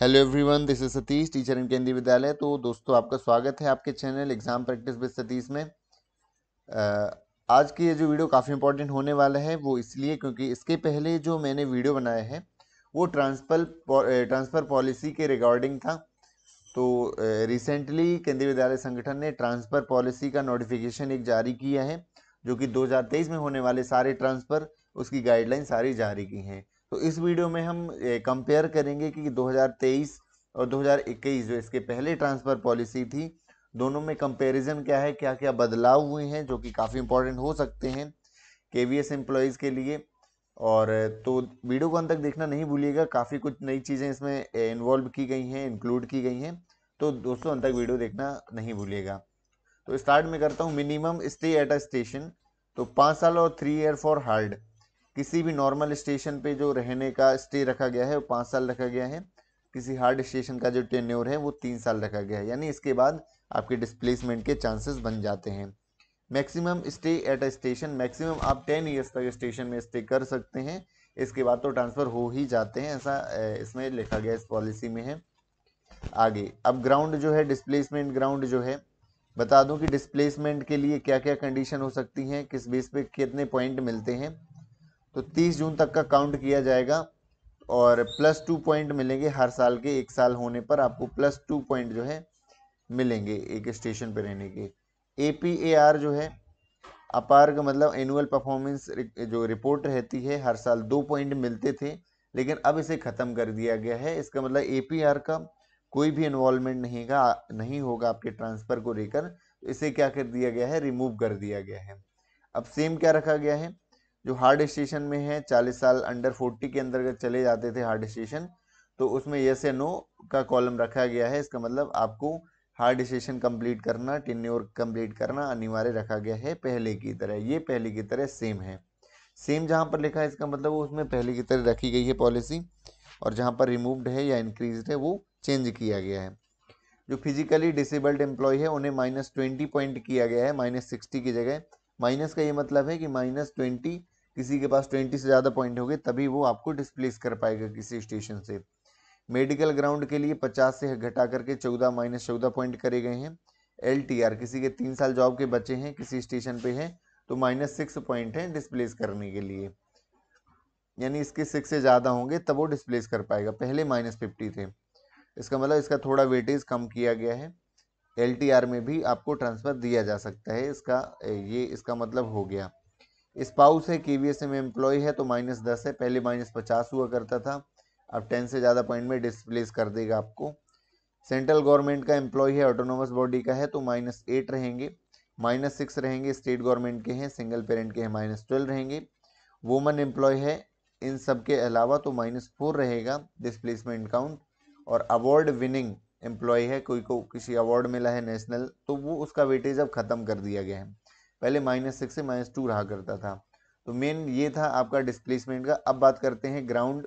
hello everyone this is Satish teacher in Kendriya Vidyalaya तो दोस्तों आपका स्वागत है आपके channel exam practice with Satish में आज की ये जो वीडियो काफ़ी इंपॉर्टेंट होने वाला है वो इसलिए क्योंकि इसके पहले जो मैंने वीडियो बनाया है वो ट्रांसफर ट्रांसफ़र पॉलिसी के रिगार्डिंग था तो रिसेंटली केंद्रीय विद्यालय संगठन ने ट्रांसफ़र पॉलिसी का नोटिफिकेशन एक जारी किया है जो कि 2023 में होने वाले सारे ट्रांसफ़र उसकी गाइडलाइन सारी जारी की हैं तो इस वीडियो में हम कंपेयर करेंगे कि 2023 और 2021 जो इसके पहले ट्रांसफ़र पॉलिसी थी दोनों में कंपैरिजन क्या है क्या क्या बदलाव हुए हैं जो कि काफ़ी इंपॉर्टेंट हो सकते हैं के वी के लिए और तो वीडियो को अंत तक देखना नहीं भूलिएगा काफ़ी कुछ नई चीज़ें इसमें इन्वॉल्व की गई हैं इंक्लूड की गई हैं तो दोस्तों अंत तक वीडियो देखना नहीं भूलिएगा तो स्टार्ट में करता हूँ minimum stay at a station तो पाँच साल और थ्री ईयर फॉर हार्ड किसी भी नॉर्मल स्टेशन पे जो रहने का स्टे रखा गया है वो पाँच साल रखा गया है किसी हार्ड स्टेशन का जो टेन्योर है वो तीन साल रखा गया है यानी इसके बाद आपके डिस्प्लेसमेंट के चांसेस बन जाते हैं maximum stay at a station maximum आप टेन ईयर्स तक स्टेशन में स्टे कर सकते हैं इसके बाद तो ट्रांसफ़र हो ही जाते हैं ऐसा इसमें लिखा गया इस पॉलिसी में है आगे अब ग्राउंड जो है डिस्प्लेसमेंट ग्राउंड जो है बता दूं कि डिस्प्लेसमेंट के लिए क्या क्या कंडीशन हो सकती हैं किस बेस पे कितने पॉइंट मिलते हैं तो 30 जून तक का काउंट किया जाएगा और प्लस टू पॉइंट मिलेंगे हर साल के एक साल होने पर आपको प्लस टू पॉइंट जो है मिलेंगे एक स्टेशन पर रहने के ए पी ए आर जो है अपार का मतलब एनुअल परफॉर्मेंस जो रिपोर्ट रहती है हर साल दो पॉइंट मिलते थे लेकिन अब इसे ख़त्म कर दिया गया है इसका मतलब ए पी आर का कोई भी इन्वॉल्वमेंट नहीं का नहीं होगा आपके ट्रांसफ़र को लेकर इसे क्या कर दिया गया है रिमूव कर दिया गया है अब सेम क्या रखा गया है जो हार्ड स्टेशन में है चालीस साल अंडर फोर्टी के अंदर चले जाते थे हार्ड स्टेशन तो उसमें यस ए नो का कॉलम रखा गया है इसका मतलब आपको हार्ड स्टेशन कंप्लीट करना टेन्योर कंप्लीट करना अनिवार्य रखा गया है पहले की तरह ये पहले की तरह सेम है सेम जहाँ पर लिखा है इसका मतलब वो उसमें पहले की तरह रखी गई है पॉलिसी और जहाँ पर रिमूव्ड है या इंक्रीज है वो चेंज किया गया है जो फिजिकली डिसेबल्ड एम्प्लॉय है उन्हें माइनस ट्वेंटी पॉइंट किया गया है माइनस सिक्सटी की जगह माइनस का ये मतलब है कि माइनस ट्वेंटी किसी के पास ट्वेंटी से ज़्यादा पॉइंट होंगे तभी वो आपको डिस्प्लेस कर पाएगा किसी स्टेशन से मेडिकल ग्राउंड के लिए पचास से घटा करके चौदह माइनस चौदह पॉइंट करे गए हैं एल किसी के तीन साल जॉब के बच्चे हैं किसी स्टेशन पे हैं तो माइनस सिक्स पॉइंट हैं डिस्प्लेस करने के लिए यानी इसके सिक्स से ज़्यादा होंगे तब वो डिस्प्लेस कर पाएगा पहले माइनस फिफ्टी थे इसका मतलब इसका थोड़ा वेटेज कम किया गया है एल में भी आपको ट्रांसफ़र दिया जा सकता है इसका ये इसका मतलब हो गया स्पाउस है के में एम्प्लॉय है तो माइनस दस है पहले माइनस पचास हुआ करता था अब टेन से ज़्यादा पॉइंट में डिस्प्लेस कर देगा आपको सेंट्रल गवर्नमेंट का एम्प्लॉय है ऑटोनोमस बॉडी का है तो माइनस एट रहेंगे माइनस सिक्स रहेंगे स्टेट गवर्नमेंट के हैं सिंगल पेरेंट के हैं माइनस ट्वेल्व रहेंगे वुमन एम्प्लॉय है इन सब के अलावा तो माइनस फोर रहेगा डिसप्लेसमेंट काउंट और अवार्ड विनिंग एम्प्लॉय है कोई को किसी अवार्ड मिला है नेशनल तो वो उसका वेटेज अब ख़त्म कर दिया गया है पहले माइनस सिक्स से माइनस टू रहा करता था तो मेन ये था आपका डिस्प्लेसमेंट का अब बात करते हैं ग्राउंड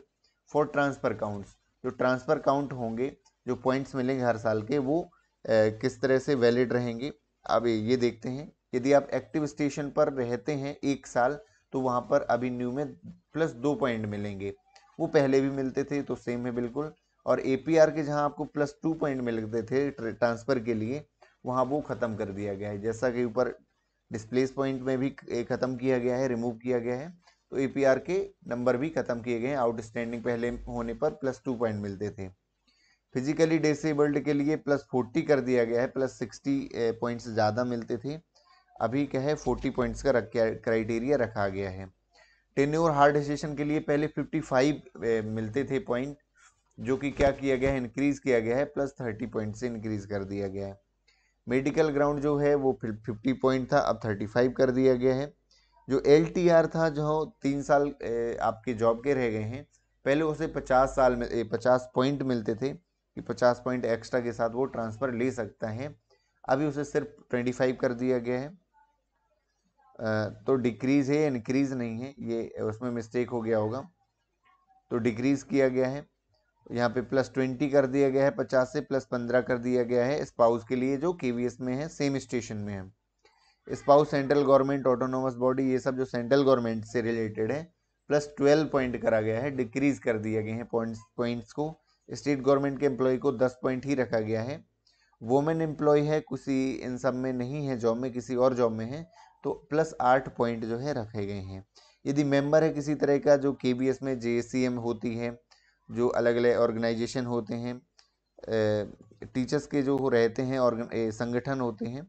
फॉर ट्रांसफ़र काउंट्स जो ट्रांसफ़र काउंट होंगे जो पॉइंट्स मिलेंगे हर साल के वो ए, किस तरह से वैलिड रहेंगे अब ये देखते हैं यदि आप एक्टिव स्टेशन पर रहते हैं एक साल तो वहाँ पर अभी न्यू में प्लस दो पॉइंट मिलेंगे वो पहले भी मिलते थे तो सेम है बिल्कुल और ए के जहाँ आपको प्लस टू पॉइंट मिलते थे ट्रांसफ़र के लिए वहाँ वो ख़त्म कर दिया गया है जैसा कि ऊपर डिस्प्लेस पॉइंट में भी ख़त्म किया गया है रिमूव किया गया है तो ए के नंबर भी ख़त्म किए गए हैं आउटस्टैंडिंग पहले होने पर प्लस टू पॉइंट मिलते थे फिजिकली डिसेबल्ड के लिए प्लस फोर्टी कर दिया गया है प्लस सिक्सटी पॉइंट्स ज़्यादा मिलते थे अभी क्या है फोर्टी पॉइंट्स का क्राइटेरिया रखा गया है टेन्योर हार्ड स्टेशन के लिए पहले फिफ्टी फाइव मिलते थे पॉइंट जो कि क्या किया गया है इंक्रीज़ किया गया है प्लस थर्टी पॉइंट से इंक्रीज़ कर दिया गया है मेडिकल ग्राउंड जो है वो फिफ्टी पॉइंट था अब थर्टी फाइव कर दिया गया है जो एल था जो तीन साल आपके जॉब के रह गए हैं पहले उसे पचास साल में पचास पॉइंट मिलते थे कि पचास पॉइंट एक्स्ट्रा के साथ वो ट्रांसफ़र ले सकता है अभी उसे सिर्फ ट्वेंटी फाइव कर दिया गया है तो डिक्रीज़ है इनक्रीज नहीं है ये उसमें मिस्टेक हो गया होगा तो डिक्रीज़ किया गया है यहाँ पे प्लस ट्वेंटी कर दिया गया है पचास से प्लस पंद्रह कर दिया गया है स्पाउस के लिए जो केवीएस में है सेम स्टेशन में है spouse central government autonomous body ये सब जो सेंट्रल गवर्नमेंट से रिलेटेड है प्लस ट्वेल्व पॉइंट करा गया है डिक्रीज कर दिया गया है पॉइंट्स पॉइंट्स को स्टेट गवर्नमेंट के एम्प्लॉय को दस पॉइंट ही रखा गया है वोमेन एम्प्लॉय है किसी इन सब में नहीं है जॉब में किसी और जॉब में है तो प्लस आठ पॉइंट जो है रखे गए हैं यदि मेंबर है किसी तरह का जो के में जे होती है जो अलग अलग ऑर्गेनाइजेशन होते हैं टीचर्स के जो रहते हैं ऑर्गन संगठन होते हैं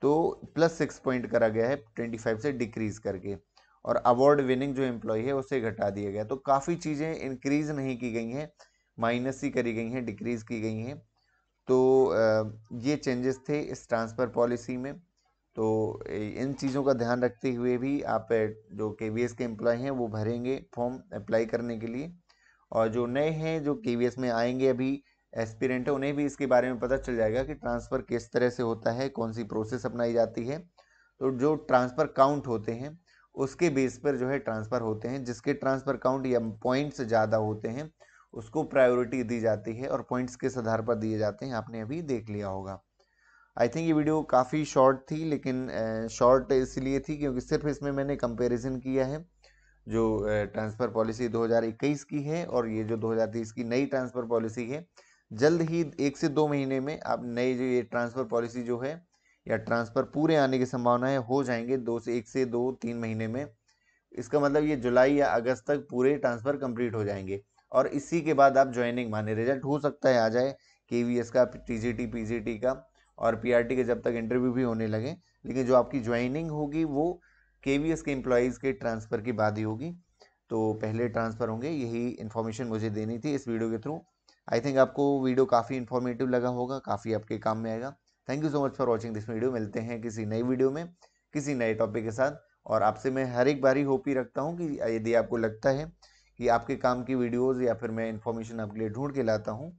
तो प्लस सिक्स पॉइंट करा गया है ट्वेंटी फाइव से डिक्रीज करके और अवार्ड विनिंग जो एम्प्लॉय है उसे घटा दिया गया तो काफ़ी चीज़ें इंक्रीज नहीं की गई हैं माइनस ही करी गई हैं डिक्रीज की गई हैं तो ये चेंजेस थे इस ट्रांसफ़र पॉलिसी में तो इन चीज़ों का ध्यान रखते हुए भी आप जो के वी एस के एम्प्लॉय हैं वो भरेंगे फॉर्म अप्लाई करने के लिए और जो नए हैं जो के में आएंगे अभी एस्पिरेंट है उन्हें भी इसके बारे में पता चल जाएगा कि ट्रांसफ़र किस तरह से होता है कौन सी प्रोसेस अपनाई जाती है तो जो ट्रांसफ़र काउंट होते हैं उसके बेस पर जो है ट्रांसफ़र होते हैं जिसके ट्रांसफ़र काउंट या पॉइंट्स ज़्यादा होते हैं उसको प्रायोरिटी दी जाती है और पॉइंट्स किस आधार पर दिए जाते हैं आपने अभी देख लिया होगा आई थिंक ये वीडियो काफ़ी शॉर्ट थी लेकिन शॉर्ट इसलिए थी क्योंकि सिर्फ इसमें मैंने कंपेरिजन किया है जो ट्रांसफ़र पॉलिसी 2021 की है और ये जो 2030 की नई ट्रांसफ़र पॉलिसी है जल्द ही एक से दो महीने में आप नई जो ये ट्रांसफ़र पॉलिसी जो है या ट्रांसफ़र पूरे आने की संभावना है हो जाएंगे दो से एक से दो तीन महीने में इसका मतलब ये जुलाई या अगस्त तक पूरे ट्रांसफ़र कंप्लीट हो जाएंगे और इसी के बाद आप ज्वाइनिंग माने रिजल्ट हो सकता है आ जाए के का टी पीजीटी का और पीआरटी के जब तक इंटरव्यू भी होने लगे लेकिन जो आपकी ज्वाइनिंग होगी वो के वी एस के एम्प्लॉयज़ के ट्रांसफ़र की बात ही होगी तो पहले ट्रांसफ़र होंगे यही इन्फॉर्मेशन मुझे देनी थी इस वीडियो के थ्रू आई थिंक आपको वीडियो काफ़ी इन्फॉर्मेटिव लगा होगा काफ़ी आपके काम में आएगा thank you so much for watching this video मिलते हैं किसी नई वीडियो में किसी नए टॉपिक के साथ और आपसे मैं हर एक बार ही होप ही रखता हूँ कि यदि आपको लगता है कि आपके काम की वीडियोज़ या फिर मैं इन्फॉर्मेशन आपके लिए ढूंढ के लाता हूँ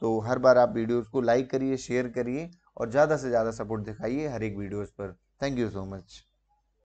तो हर बार आप वीडियोज को लाइक करिए शेयर करिए और ज़्यादा से ज़्यादा सपोर्ट दिखाइए हर एक वीडियोज़ पर थैंक यू सो मच